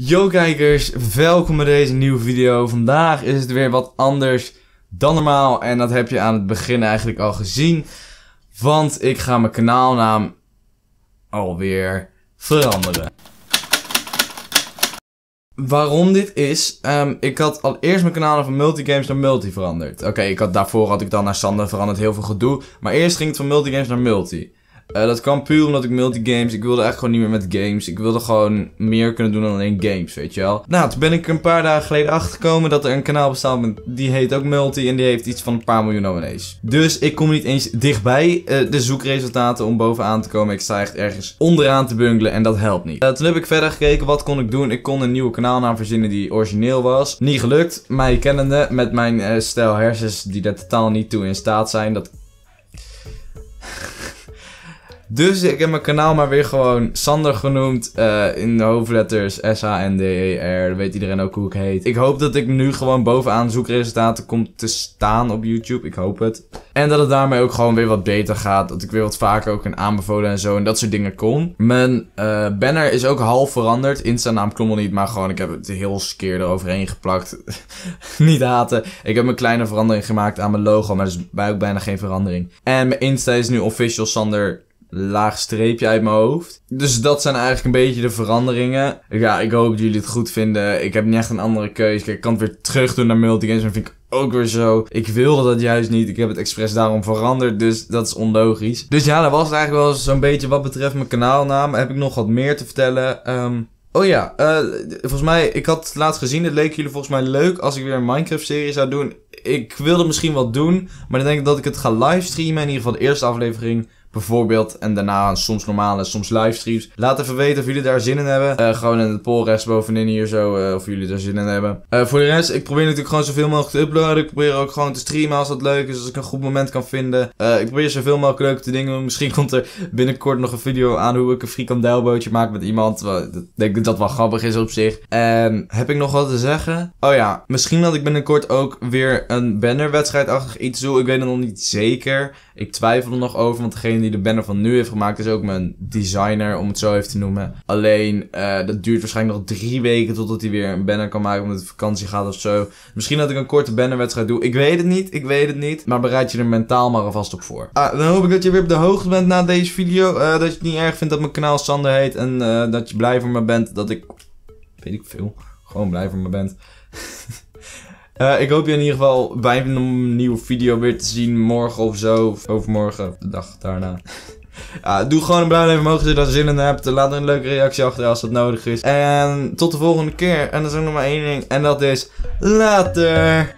Yo kijkers, welkom bij deze nieuwe video. Vandaag is het weer wat anders dan normaal en dat heb je aan het begin eigenlijk al gezien. Want ik ga mijn kanaalnaam alweer veranderen. Waarom dit is, ehm, ik had al eerst mijn kanaal van Multigames naar Multi veranderd. Oké, ik had daarvoor had ik dan naar Sander veranderd, heel veel gedoe. Maar eerst ging het van Multigames naar Multi. Eh, dat kwam puur omdat ik multigames. Ik wilde echt gewoon niet meer met games. Ik wilde gewoon meer kunnen doen dan alleen games, weet je wel. Nou, toen ben ik een paar dagen geleden achtergekomen dat er een kanaal bestaat Die heet ook Multi en die heeft iets van een paar miljoen abonnees. Dus ik kom niet eens dichtbij eh, de zoekresultaten om bovenaan te komen. Ik sta echt ergens onderaan te bungelen en dat helpt niet. Eh, toen heb ik verder gekeken, wat kon ik doen? Ik kon een nieuwe kanaalnaam verzinnen die origineel was. Niet gelukt, mij kennende, met mijn stijl hersens die daar totaal niet toe in staat zijn. Dat dus ik heb mijn kanaal maar weer gewoon Sander genoemd. Uh, in de hoofdletters S-A-N-D-E-R. E weet iedereen ook hoe ik heet. Ik hoop dat ik nu gewoon bovenaan zoekresultaten kom te staan op YouTube. Ik hoop het. En dat het daarmee ook gewoon weer wat beter gaat. Dat ik weer wat vaker ook een aanbevolen en zo. En dat soort dingen kon. Mijn uh, banner is ook half veranderd. Insta-naam klommel niet. Maar gewoon, ik heb het heel skeer eroverheen geplakt. niet haten. Ik heb een kleine verandering gemaakt aan mijn logo. Maar dat is bij ook bijna geen verandering. En mijn Insta is nu official Sander laag streepje uit mijn hoofd. Dus dat zijn eigenlijk een beetje de veranderingen. Ja, ik hoop dat jullie het goed vinden. Ik heb niet echt een andere keuze. Kijk, ik kan het weer terug doen naar multigames, Dat vind ik ook weer zo. Ik wilde dat juist niet. Ik heb het expres daarom veranderd. Dus dat is onlogisch. Dus ja, dat was het eigenlijk wel zo'n beetje wat betreft mijn kanaalnaam. Heb ik nog wat meer te vertellen? Ehm, oh ja, eh, volgens mij, ik had het laatst gezien. Het leek jullie volgens mij leuk als ik weer een Minecraft-serie zou doen. Ik wilde misschien wat doen. Maar dan denk ik dat ik het ga livestreamen. In ieder geval de eerste aflevering bijvoorbeeld. En daarna soms normale, soms livestreams. Laat even weten of jullie daar zin in hebben. Eh, gewoon in het poll rechtsbovenin hier zo, eh, of jullie daar zin in hebben. Eh, voor de rest, ik probeer natuurlijk gewoon zoveel mogelijk te uploaden. Ik probeer ook gewoon te streamen als dat leuk is, als ik een goed moment kan vinden. ik probeer zoveel mogelijk leuke dingen doen. Misschien komt er binnenkort nog een video aan hoe ik een frikandelbootje maak met iemand. Ik denk dat dat wel grappig is op zich. En heb ik nog wat te zeggen? Oh ja, misschien dat ik binnenkort ook weer een bannerwedstrijdachtig iets doe. Ik weet het nog niet zeker. Ik twijfel er nog over, want degene die de banner van nu heeft gemaakt is ook mijn designer, om het zo even te noemen. Alleen, uh, dat duurt waarschijnlijk nog drie weken totdat hij weer een banner kan maken, omdat het vakantie gaat of zo. Misschien dat ik een korte bannerwedstrijd doe. Ik weet het niet, ik weet het niet. Maar bereid je er mentaal maar alvast op voor. Ah, dan hoop ik dat je weer op de hoogte bent na deze video. Uh, dat je het niet erg vindt dat mijn kanaal Sander heet en uh, dat je blij voor me bent. Dat ik, weet ik veel, gewoon blij voor me bent. Eh, ik hoop je in ieder geval bij een nieuwe video weer te zien. Morgen of zo. Of overmorgen. de dag daarna. Ah, doe gewoon een blauw even omhoog als je daar zin in hebt. Laat een leuke reactie achter als dat nodig is. En tot de volgende keer. En dan is ook nog maar één ding. En dat is later.